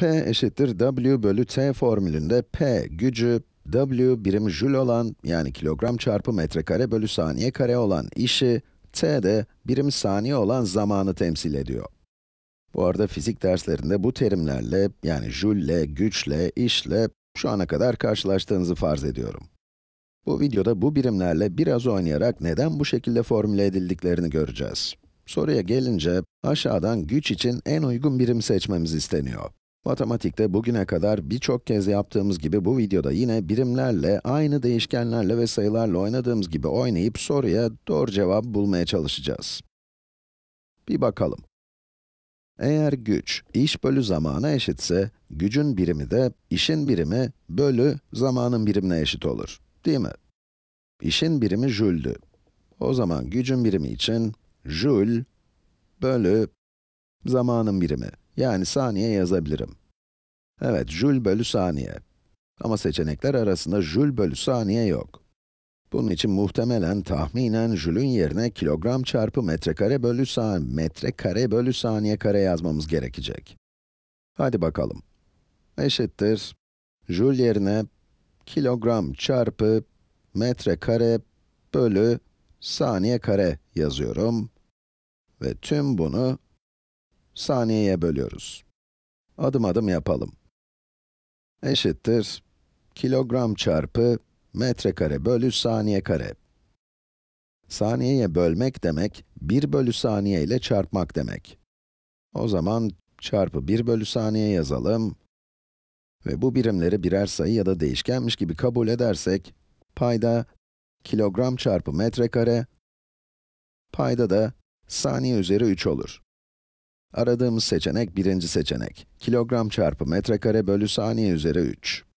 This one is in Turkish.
P eşittir W bölü T formülünde P gücü, W birim jül olan yani kilogram çarpı metrekare bölü saniye kare olan işi, T de birim saniye olan zamanı temsil ediyor. Bu arada fizik derslerinde bu terimlerle yani jülle, güçle, işle şu ana kadar karşılaştığınızı farz ediyorum. Bu videoda bu birimlerle biraz oynayarak neden bu şekilde formüle edildiklerini göreceğiz. Soruya gelince, aşağıdan güç için en uygun birim seçmemiz isteniyor. Matematikte bugüne kadar birçok kez yaptığımız gibi bu videoda yine birimlerle, aynı değişkenlerle ve sayılarla oynadığımız gibi oynayıp soruya doğru cevap bulmaya çalışacağız. Bir bakalım. Eğer güç, iş bölü zamana eşitse, gücün birimi de işin birimi bölü zamanın birimine eşit olur, değil mi? İşin birimi jüldü. O zaman gücün birimi için jül bölü zamanın birimi. Yani saniye yazabilirim. Evet, jül bölü saniye. Ama seçenekler arasında jül bölü saniye yok. Bunun için muhtemelen tahminen jülün yerine kilogram çarpı metrekare bölü saniye, metrekare bölü saniye kare yazmamız gerekecek. Hadi bakalım. Eşittir, jül yerine kilogram çarpı metrekare bölü saniye kare yazıyorum. Ve tüm bunu saniyeye bölüyoruz. Adım adım yapalım. Eşittir kilogram çarpı metrekare bölü saniye kare. Saniyeye bölmek demek, 1 bölü saniye ile çarpmak demek. O zaman çarpı 1 bölü saniye yazalım. Ve bu birimleri birer sayı ya da değişkenmiş gibi kabul edersek, payda kilogram çarpı metrekare, payda da saniye üzeri 3 olur. Aradığımız seçenek birinci seçenek. Kilogram çarpı metrekare bölü saniye üzeri 3.